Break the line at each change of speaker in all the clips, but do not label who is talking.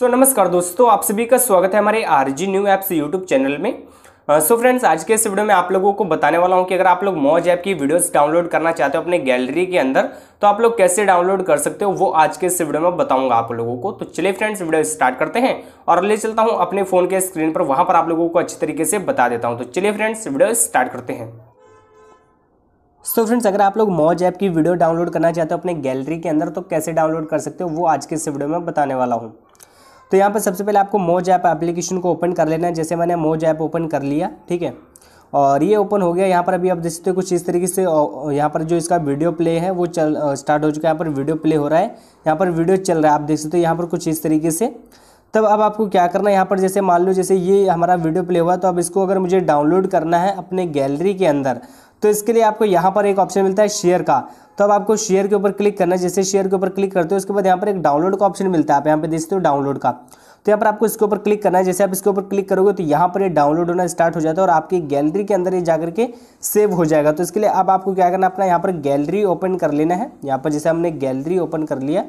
सो so, नमस्कार दोस्तों आप सभी का स्वागत है हमारे R G new apps YouTube channel में सो uh, फ्रेंड्स so आज के इस वीडियो में आप लोगों को बताने वाला हूं कि अगर आप लोग मौज ऐप की वीडियोस डाउनलोड करना चाहते हो अपने गैलरी के अंदर तो आप लोग कैसे डाउनलोड कर सकते हो वो आज के इस वीडियो में बताऊंगा आप लोगों को तो चलिए फ्रेंड्स वीडियो स्टार्ट करते हैं और ले चलता हूँ अपने फ़ोन के स्क्रीन पर वहाँ पर आप लोगों को अच्छे तरीके से बता देता हूँ तो चलिए फ्रेंड्स वीडियो स्टार्ट करते हैं सो so फ्रेंड्स अगर आप लोग मौज ऐप की वीडियो डाउनलोड करना चाहते हो अपने गैलरी के अंदर तो कैसे डाउनलोड कर सकते हो वो आज के इस वीडियो में बताने वाला हूँ तो यहाँ पर सबसे पहले आपको मोज ऐप एप्लीकेशन को ओपन कर लेना है जैसे मैंने मोज ऐप ओपन कर लिया ठीक है और ये ओपन हो गया यहाँ पर अभी आप देख सकते हो कुछ इस तरीके से यहाँ पर जो इसका वीडियो प्ले है वो चल स्टार्ट हो चुका है यहाँ पर वीडियो प्ले हो रहा है यहाँ पर वीडियो चल रहा है आप देख सकते हो यहाँ पर कुछ इस तरीके से तब अब आपको क्या करना है यहाँ पर जैसे मान लो जैसे ये हमारा वीडियो प्ले हुआ तो अब इसको अगर मुझे डाउनलोड करना है अपने गैलरी के अंदर तो इसके लिए आपको यहाँ पर एक ऑप्शन मिलता है शेयर का तो अब आपको शेयर के ऊपर क्लिक करना है जैसे शेयर के ऊपर क्लिक करते हो उसके बाद यहाँ पर एक डाउनलोड का ऑप्शन मिलता है आप यहाँ पे देखते हो डाउनलोड का तो यहाँ पर आपको इसके ऊपर क्लिक करना है जैसे आप इसके ऊपर क्लिक करोगे तो यहाँ पर ये डाउनलोड होना स्टार्ट हो जाता है और आपकी गैलरी के अंदर ये जाकर के सेव हो जाएगा तो इसके लिए अब आपको क्या करना है अपना यहाँ पर गैलरी ओपन कर लेना है यहाँ पर जैसे हमने गैलरी ओपन कर लिया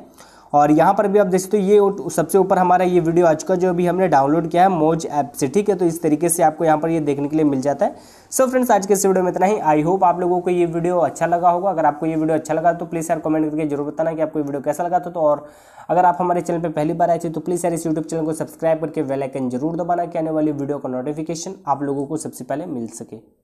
और यहाँ पर भी आप देख सकते हो ये सबसे ऊपर हमारा ये वीडियो आज का जो अभी हमने डाउनलोड किया है मोज ऐप से ठीक है तो इस तरीके से आपको यहाँ पर ये देखने के लिए मिल जाता है सो so फ्रेंड्स आज के इस वीडियो में इतना ही आई होप आप लोगों को ये वीडियो अच्छा लगा होगा अगर आपको ये वीडियो अच्छा लगा तो प्लीज़ यार कमेंट करके जरूर बताना कि आपको ये वीडियो कैसा लगा था तो और अगर आप हमारे चैनल पर पहली बार आए थे तो प्लीज़ यार इस यूट्यूब चैनल को सब्सक्राइब करके वेलाइकन जरूर दबाना कि आने वाली वीडियो का नोटिफिकेशन आप लोगों को सबसे पहले मिल सके